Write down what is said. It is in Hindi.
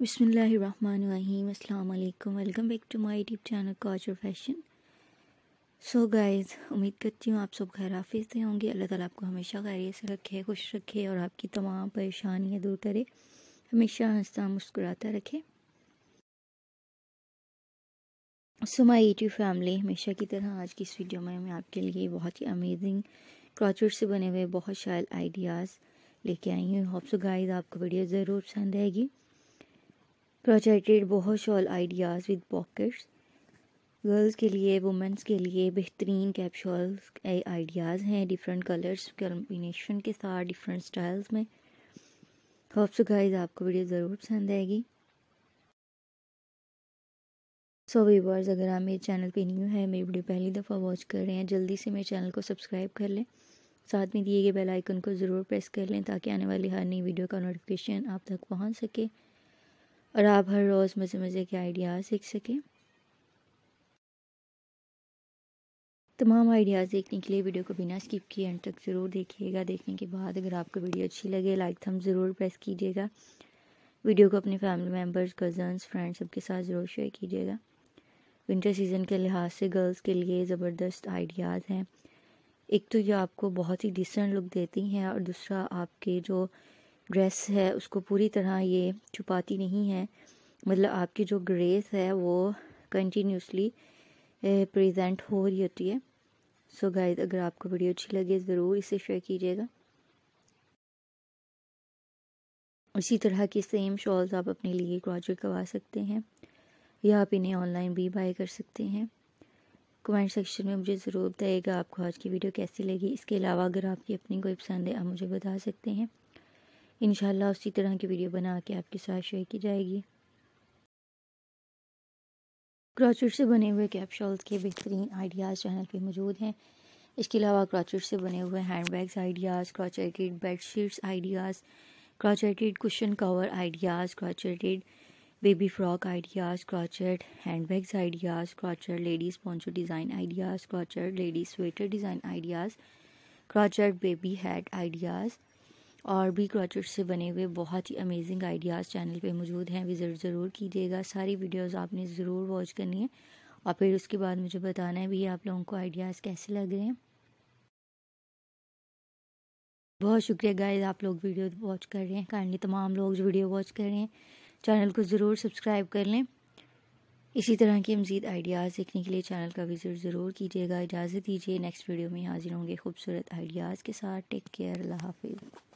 बिसमीम अल्लाम welcome back to my YouTube channel couture fashion so guys उम्मीद करती हूँ आप सब खैर हाफिज से होंगे अल्लाह ताला आपको हमेशा खैरियत से रखे खुश रखे और आपकी तमाम परेशानियाँ दूर करे हमेशा हंसता मुस्कुराता रखे सो माई यूट्यूब फैमिली हमेशा की तरह आज की इस वीडियो में मैं आपके लिए बहुत ही अमेजिंग क्रॉचर से बने हुए बहुत शायल आइडियाज़ लेके आई हूँ होप सो गाइज आपको वीडियो ज़रूर पसंद आएगी प्रोजेक्टेड बहुत shawl ideas with pockets girls के लिए वुमेंस के लिए बेहतरीन कैप शॉल्स आइडियाज़ हैं डिफरेंट कलर्स कॉम्बिनेशन के साथ डिफरेंट स्टाइल्स में होप्स गाइज गाइस आपको वीडियो ज़रूर पसंद आएगी सो वीवर्स अगर आप मेरे चैनल पे न्यू है मेरी वीडियो पहली दफ़ा वॉच कर रहे हैं जल्दी से मेरे चैनल को सब्सक्राइब कर लें साथ में दिए गए बेल आइकन को ज़रूर प्रेस कर लें ताकि आने वाली हर नई वीडियो का नोटिफिकेशन आप तक पहुंच सके और आप हर रोज़ मज़े मज़े के आइडियाज़ सीख सकें तमाम आइडियाज़ देखने के लिए वीडियो को बिना स्किप किए एंड तक ज़रूर देखिएगा देखने के बाद अगर आपको वीडियो अच्छी लगे लाइक थम ज़रूर प्रेस कीजिएगा वीडियो को अपने फैमिली मेम्बर्स कज़न्स फ्रेंड्स सबके साथ ज़रूर शेयर कीजिएगा विंटर सीज़न के लिहाज से गर्ल्स के लिए ज़बरदस्त आइडियाज़ हैं एक तो ये आपको बहुत ही डिसेंट लुक देती हैं और दूसरा आपके जो ड्रेस है उसको पूरी तरह ये छुपाती नहीं है मतलब आपकी जो ग्रेस है वो कंटिन्यूसली प्रेजेंट हो रही होती है सो so गाइस अगर आपको वीडियो अच्छी लगे ज़रूर इसे शेयर कीजिएगा उसी तरह की सेम शॉल्स आप अपने लिए क्रॉचर करवा सकते हैं या आप इन्हें ऑनलाइन भी बाय कर सकते हैं कमेंट सेक्शन में मुझे ज़रूर बताइएगा आपको आज की वीडियो कैसी लगी इसके अलावा अगर आपकी अपनी कोई पसंद है आप मुझे बता सकते हैं इनशाला उसी तरह की वीडियो बना के आपके साथ शेयर की जाएगी क्रॉचेट से बने हुए कैप्शल्स के बेहतरीन आइडियाज़ चैनल पे मौजूद हैं इसके अलावा क्रॉचेट से बने हुए hand bags ideas crocheted bed sheets ideas crocheted cushion cover ideas crocheted baby frock ideas crochet hand bags ideas crochet ladies poncho design ideas crochet ladies sweater design ideas crochet baby hat ideas और भी क्रोचेट से बने हुए बहुत ही अमेजिंग आइडियाज़ चैनल पे मौजूद हैं विज़िट ज़रूर कीजिएगा सारी वीडियोस आपने ज़रूर वॉच करनी है और फिर उसके बाद मुझे बताना है भी आप लोगों को आइडियाज़ कैसे लग रहे हैं बहुत शुक्रिया गाइस आप लोग वीडियो वॉच कर रहे हैं काइंडली तमाम लोग जो वीडियो वॉच कर रहे हैं चैनल को ज़रूर सब्सक्राइब कर लें इसी तरह के मज़ीद आइडियाज़ देखने के लिए चैनल का विज़िट ज़रूर कीजिएगा इजाज़त दीजिए नेक्स्ट वीडियो में हाजिर होंगे खूबसूरत आइडियाज़ के साथ टेक केयर अल्लाह हाफिज़